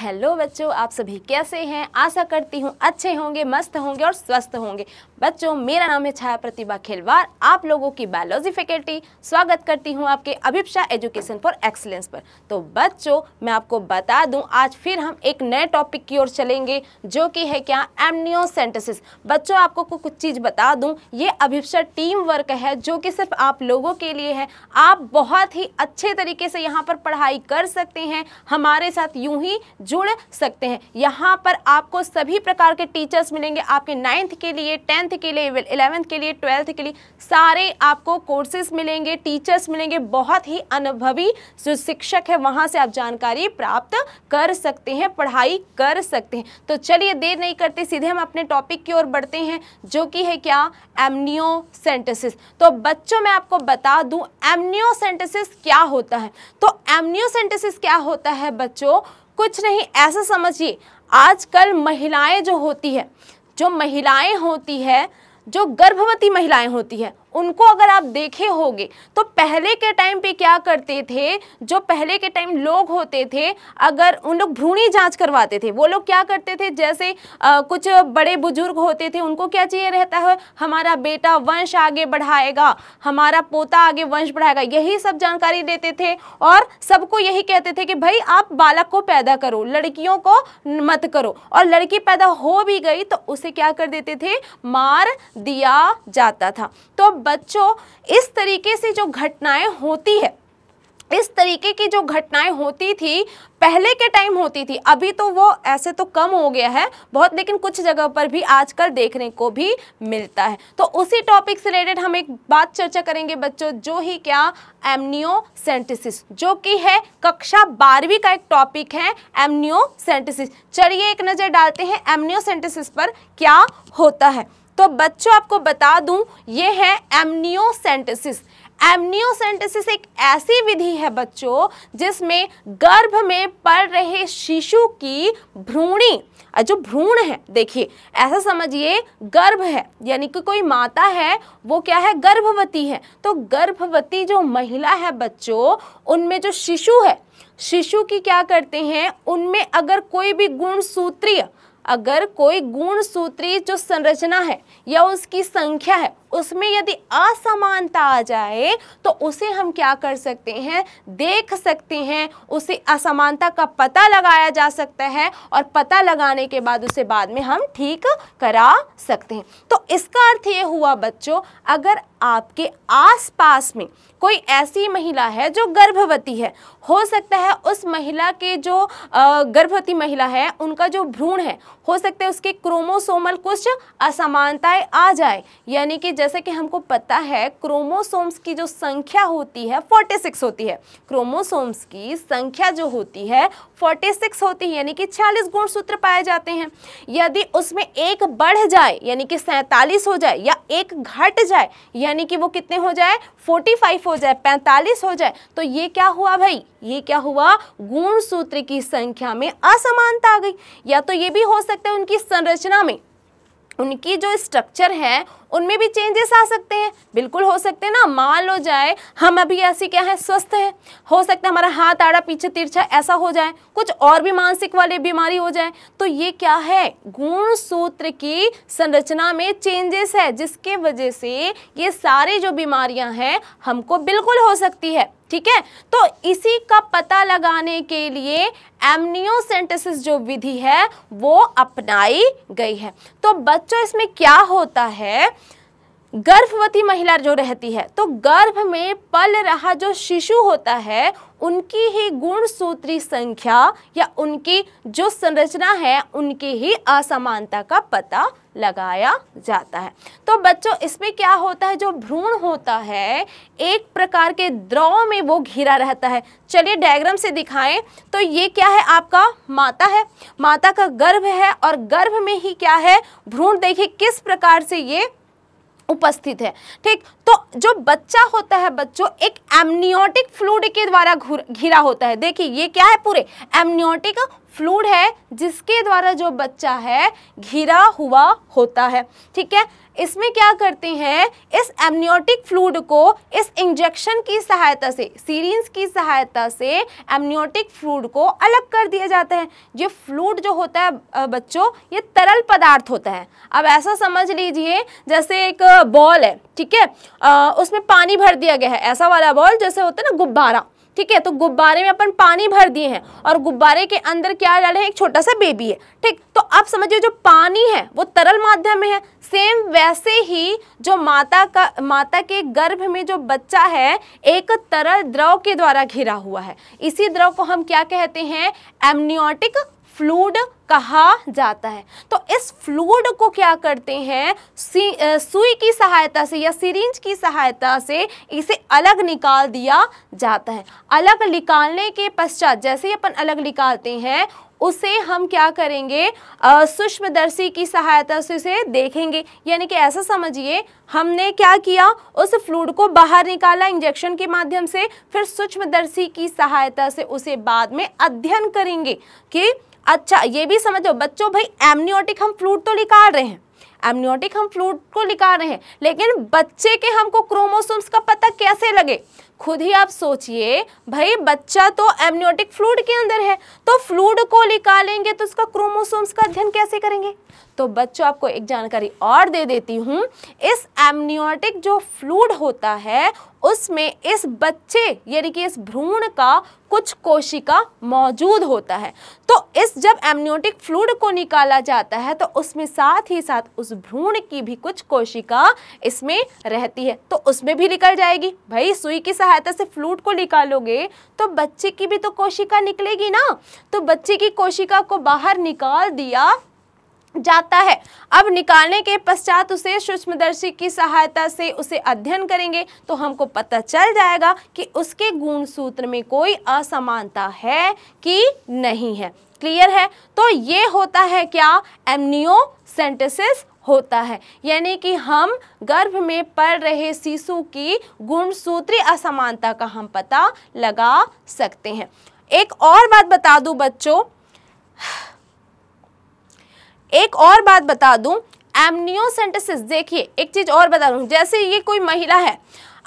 hello बच्चों आप सभी कैसे हैं आशा करती हूँ अच्छे होंगे मस्त होंगे और स्वस्थ होंगे बच्चों मेरा नाम है छाया प्रतिभा खेलवार आप लोगों की बायोलॉजी फैकल्टी स्वागत करती हूँ आपके अभिप्सा एजुकेशन फॉर एक्सलेंस पर तो बच्चों मैं आपको बता दूँ आज फिर हम एक नए टॉपिक की ओर चलेंगे जो कि है क्या एमनियोसेंटेसिस बच्चों आपको कुछ चीज़ बता दूँ ये अभिप्सा टीम वर्क है जो कि सिर्फ आप लोगों के लिए है आप बहुत ही अच्छे तरीके से यहाँ पर पढ़ाई कर सकते हैं हमारे साथ यूँ ही जुड़ सकते हैं यहाँ पर आपको सभी प्रकार के टीचर्स मिलेंगे आपके नाइन्थ के लिए टेंथ के लिए इलेवेंथ के लिए ट्वेल्थ के लिए सारे आपको कोर्सेज मिलेंगे टीचर्स मिलेंगे बहुत ही अनुभवी जो शिक्षक है वहाँ से आप जानकारी प्राप्त कर सकते हैं पढ़ाई कर सकते हैं तो चलिए देर नहीं करते सीधे हम अपने टॉपिक की ओर बढ़ते हैं जो कि है क्या एमनियोसेंटेसिस तो बच्चों मैं आपको बता दूँ एमनियोसेंटेसिस क्या होता है तो एमनियोसेंटेसिस क्या होता है बच्चों कुछ नहीं ऐसा समझिए आजकल महिलाएं जो होती है जो महिलाएं होती है जो गर्भवती महिलाएं होती है उनको अगर आप देखे होंगे तो पहले के टाइम पे क्या करते थे जो पहले के टाइम लोग होते थे अगर उन लोग भ्रूणी जांच करवाते थे वो लोग क्या करते थे जैसे आ, कुछ बड़े बुजुर्ग होते थे उनको क्या चाहिए रहता है हमारा बेटा वंश आगे बढ़ाएगा हमारा पोता आगे वंश बढ़ाएगा यही सब जानकारी देते थे और सबको यही कहते थे कि भाई आप बालक को पैदा करो लड़कियों को मत करो और लड़की पैदा हो भी गई तो उसे क्या कर देते थे मार दिया जाता था तो बच्चों इस तरीके से जो घटनाएं होती है इस तरीके की जो घटनाएं होती थी पहले के टाइम होती थी अभी तो वो ऐसे तो कम हो गया है बहुत लेकिन कुछ जगह पर भी आजकल देखने को भी मिलता है तो उसी टॉपिक से रिलेटेड हम एक बात चर्चा करेंगे बच्चों जो ही क्या एमनियोसेंटिसिस जो कि है कक्षा बारहवीं का एक टॉपिक है एमनियोसेंटिसिस चलिए एक नज़र डालते हैं एमनियोसेंटिसिस पर क्या होता है तो बच्चों आपको बता दूं ये है एमनियोसेंटेसिस एमनियोसेंटेसिस एक ऐसी विधि है बच्चों जिसमें गर्भ में पड़ रहे शिशु की भ्रूणी जो भ्रूण है देखिए ऐसा समझिए गर्भ है यानी कि कोई माता है वो क्या है गर्भवती है तो गर्भवती जो महिला है बच्चों उनमें जो शिशु है शिशु की क्या करते हैं उनमें अगर कोई भी गुणसूत्रीय अगर कोई गुण सूत्री जो संरचना है या उसकी संख्या है उसमें यदि असमानता आ जाए तो उसे हम क्या कर सकते हैं देख सकते हैं उसे असमानता का पता लगाया जा सकता है और पता लगाने के बाद उसे बाद में हम ठीक करा सकते हैं तो इसका अर्थ ये हुआ बच्चों अगर आपके आसपास में कोई ऐसी महिला है जो गर्भवती है हो सकता है उस महिला के जो गर्भवती महिला है उनका जो भ्रूण है हो सकता है उसके क्रोमोसोमल कुछ असमानताएं आ जाए यानी कि जैसे कि हमको पता है क्रोमोसोम्स की जो संख्या होती है 46 होती है क्रोमोसोम्स की संख्या जो होती है 46 होती है यानी कि 46 गुण सूत्र पाए जाते हैं यदि उसमें एक बढ़ जाए यानी कि सैंतालीस हो जाए या एक घट जाए यानी कि वो कितने हो जाए 45 हो जाए 45 हो जाए तो ये क्या हुआ भाई ये क्या हुआ गुण सूत्र की संख्या में असमानता आ गई या तो ये भी हो सकता है उनकी संरचना में उनकी जो स्ट्रक्चर है उनमें भी चेंजेस आ सकते हैं बिल्कुल हो सकते हैं ना मान लो जाए हम अभी ऐसे क्या है स्वस्थ हैं हो सकता है हमारा हाथ आड़ा पीछे तिरछा ऐसा हो जाए कुछ और भी मानसिक वाले बीमारी हो जाए तो ये क्या है गुण सूत्र की संरचना में चेंजेस है जिसके वजह से ये सारी जो बीमारियां हैं हमको बिल्कुल हो सकती है ठीक है तो इसी का पता लगाने के लिए एमनियोसेंटेसिस जो विधि है वो अपनाई गई है तो बच्चों इसमें क्या होता है गर्भवती महिला जो रहती है तो गर्भ में पल रहा जो शिशु होता है उनकी ही गुण सूत्री संख्या या उनकी जो संरचना है उनकी ही असमानता का पता लगाया जाता है तो बच्चों इसमें क्या होता है जो भ्रूण होता है एक प्रकार के द्रव में वो घिरा रहता है चलिए डायग्राम से दिखाएं तो ये क्या है आपका माता है माता का गर्भ है और गर्भ में ही क्या है भ्रूण देखिए किस प्रकार से ये उपस्थित है ठीक तो जो बच्चा होता है बच्चों एक एमनियोटिक फ्लूड के द्वारा घिरा होता है देखिए ये क्या है पूरे एमनियोटिक फ्लूड है जिसके द्वारा जो बच्चा है घिरा हुआ होता है ठीक है इसमें क्या करते हैं इस एमनियोटिक फ्लूड को इस इंजेक्शन की सहायता से सीरीन्स की सहायता से एमनियोटिक फ्लूड को अलग कर दिया जाता है ये फ्लूड जो होता है बच्चों ये तरल पदार्थ होता है अब ऐसा समझ लीजिए जैसे एक बॉल है ठीक है उसमें पानी भर दिया गया है ऐसा वाला बॉल जैसे होता है ना गुब्बारा ठीक है तो गुब्बारे में अपन पानी भर दिए हैं और गुब्बारे के अंदर क्या डाले हैं एक छोटा सा बेबी है ठीक आप समझिए जो पानी है वो तरल माध्यम में है सेम वैसे ही जो माता का माता के गर्भ में जो बच्चा है एक तरल द्रव के द्वारा घिरा हुआ है इसी द्रव को हम क्या कहते हैं एमनियोटिक फ्लूड कहा जाता है तो इस फ्लूड को क्या करते हैं सुई की सहायता से या सिरिंज की सहायता से इसे अलग निकाल दिया जाता है अलग निकालने के पश्चात जैसे ही अपन अलग निकालते हैं उसे हम क्या करेंगे सूक्ष्मदर्शी की सहायता से उसे देखेंगे यानी कि ऐसा समझिए हमने क्या किया उस फ्लूड को बाहर निकाला इंजेक्शन के माध्यम से फिर सूक्ष्मदर्शी की सहायता से उसे बाद में अध्ययन करेंगे कि अच्छा ये भी समझो बच्चों भाई एमनियोटिक हम फ्लूड तो निकाल रहे हैं एमनियोटिक हम फ्लूड को निकाल रहे हैं लेकिन बच्चे के हमको क्रोमोसोम्स का पता कैसे लगे खुद ही आप सोचिए भाई बच्चा तो एमनियोटिक फ्लूड के अंदर है तो फ्लूड को निकालेंगे तो उसका क्रोमोसोम्स का अध्ययन कैसे करेंगे तो बच्चों आपको एक जानकारी और दे देती हूँ इस एमनियोटिक जो फ्लूड होता है उसमें इस बच्चे यानी कि इस भ्रूण का कुछ कोशिका मौजूद होता है तो इस जब एमनियोटिक फ्लूड को निकाला जाता है तो उसमें साथ ही साथ उस उस भ्रूण की भी कुछ कोशिका इसमें रहती है तो उसमें भी निकल जाएगी भाई सुई की सहायता से फ्लूट को निकालोगे तो बच्चे की भी तो कोशिका निकलेगी ना तो बच्चे की कोशिका को बाहर निकाल दिया जाता है अब निकालने के पश्चात उसे सूक्ष्मदर्शी की सहायता से उसे अध्ययन करेंगे तो हमको पता चल जाएगा कि उसके गुण सूत्र में कोई असमानता है कि नहीं है क्लियर है तो ये होता है क्या एमनियोसेंटेसिस होता है यानी कि हम गर्भ में पड़ रहे शिशु की गुणसूत्री असमानता का हम पता लगा सकते हैं एक और बात बता दूं बच्चों एक और बात बता दूं एमनियोसेंटेसिस देखिए एक चीज़ और बता दूं जैसे ये कोई महिला है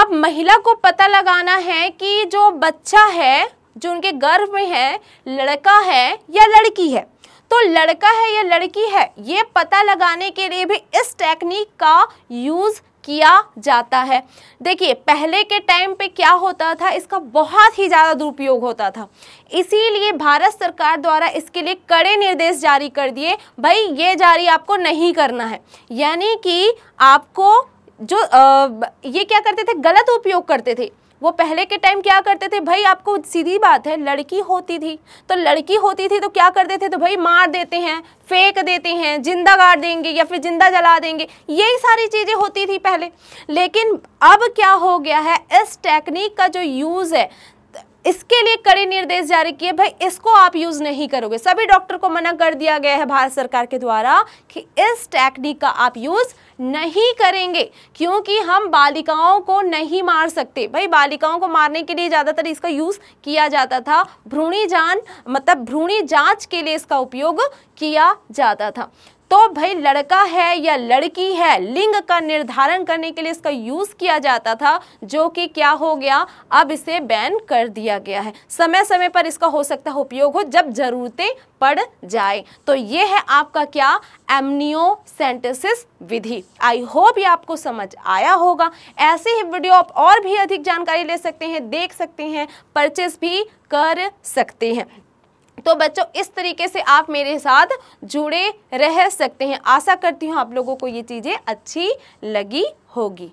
अब महिला को पता लगाना है कि जो बच्चा है जो उनके गर्भ में है लड़का है या लड़की है तो लड़का है या लड़की है ये पता लगाने के लिए भी इस टेक्निक का यूज़ किया जाता है देखिए पहले के टाइम पे क्या होता था इसका बहुत ही ज़्यादा दुरुपयोग होता था इसीलिए भारत सरकार द्वारा इसके लिए कड़े निर्देश जारी कर दिए भाई ये जारी आपको नहीं करना है यानी कि आपको जो आ, ये क्या करते थे गलत उपयोग करते थे वो पहले के टाइम क्या करते थे भाई आपको सीधी बात है लड़की होती थी तो लड़की होती थी तो क्या करते थे तो भाई मार देते हैं फेंक देते हैं जिंदा गाड़ देंगे या फिर जिंदा जला देंगे यही सारी चीज़ें होती थी पहले लेकिन अब क्या हो गया है इस टेक्निक का जो यूज़ है इसके लिए कड़े निर्देश जारी किए भाई इसको आप यूज़ नहीं करोगे सभी डॉक्टर को मना कर दिया गया है भारत सरकार के द्वारा कि इस टेक्निक का आप यूज़ नहीं करेंगे क्योंकि हम बालिकाओं को नहीं मार सकते भाई बालिकाओं को मारने के लिए ज़्यादातर इसका यूज़ किया जाता था भ्रूणी जान मतलब भ्रूणी जांच के लिए इसका उपयोग किया जाता था तो भाई लड़का है या लड़की है लिंग का निर्धारण करने के लिए इसका यूज़ किया जाता था जो कि क्या हो गया अब इसे बैन कर दिया गया है समय समय पर इसका हो सकता है उपयोग हो जब ज़रूरतें पड़ जाए तो ये है आपका क्या एमनियोसेंटेसिस विधि आई होप ये आपको समझ आया होगा ऐसे ही वीडियो आप और भी अधिक जानकारी ले सकते हैं देख सकते हैं परचेस भी कर सकते हैं तो बच्चों इस तरीके से आप मेरे साथ जुड़े रह सकते हैं आशा करती हूँ आप लोगों को ये चीज़ें अच्छी लगी होगी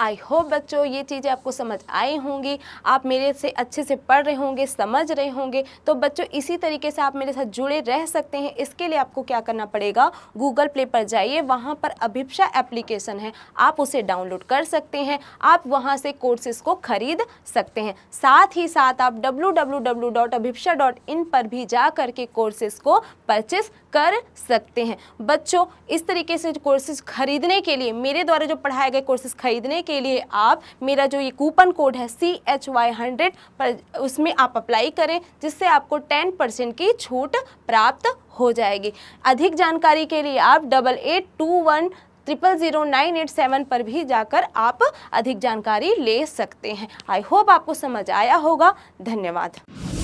आई होप बच्चों ये चीज़ें आपको समझ आई होंगी आप मेरे से अच्छे से पढ़ रहे होंगे समझ रहे होंगे तो बच्चों इसी तरीके से आप मेरे साथ जुड़े रह सकते हैं इसके लिए आपको क्या करना पड़ेगा गूगल प्ले पर जाइए वहाँ पर अभिप्सा एप्लीकेशन है आप उसे डाउनलोड कर सकते हैं आप वहाँ से कोर्सेज को खरीद सकते हैं साथ ही साथ आप डब्ल्यू पर भी जा करके कोर्सेज को परचेस कर सकते हैं बच्चों इस तरीके से कोर्सेज खरीदने के लिए मेरे द्वारा जो पढ़ाए गए कोर्सेज खरीदने के लिए आप मेरा जो ये कूपन कोड है सी एच वाई हंड्रेड पर उसमें आप अप्लाई करें जिससे आपको टेन परसेंट की छूट प्राप्त हो जाएगी अधिक जानकारी के लिए आप double eight two one triple zero nine eight seven पर भी जाकर आप अधिक जानकारी ले सकते हैं आई होप आपको समझ आया होगा धन्यवाद